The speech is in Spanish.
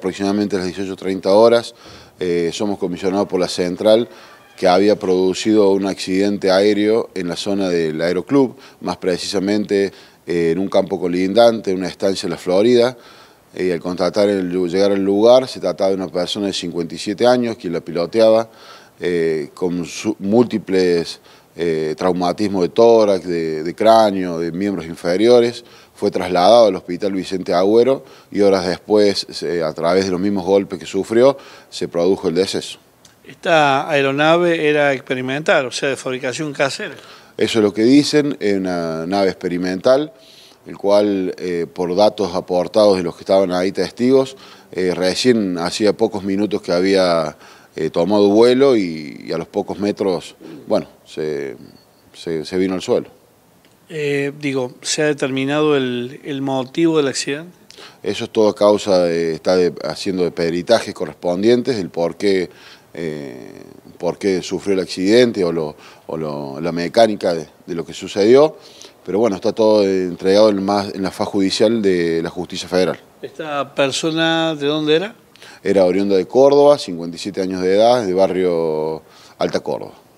Aproximadamente a las 18.30 horas eh, somos comisionados por la central que había producido un accidente aéreo en la zona del aeroclub, más precisamente eh, en un campo colindante, en una estancia en la Florida. Eh, y al contratar el, llegar al lugar se trataba de una persona de 57 años quien la piloteaba con múltiples eh, traumatismo de tórax, de, cráneo, de miembros inferiores. Fue trasladado al hospital Vicente Agüero y horas después, a través de los mismos golpes que sufrió, se produjo el deceso. Esta aeronave era experimental, o sea, de fabricación casera. Eso es lo que dicen, es una nave experimental, el cual, eh, por datos aportados de los que estaban ahí testigos, eh, recién hacía pocos minutos que había eh, tomó de vuelo y, a los pocos metros, bueno, se, vino al suelo. Eh, digo, ¿se ha determinado el, motivo del accidente? Eso es todo a causa, de, está haciendo de peritajes correspondientes, el por qué, eh, sufrió el accidente o, la mecánica de, lo que sucedió, pero bueno, está todo entregado en, más, en la faz judicial de la justicia federal. ¿Esta persona de dónde era? Era oriunda de Córdoba, 57 años de edad, de barrio Alta Córdoba.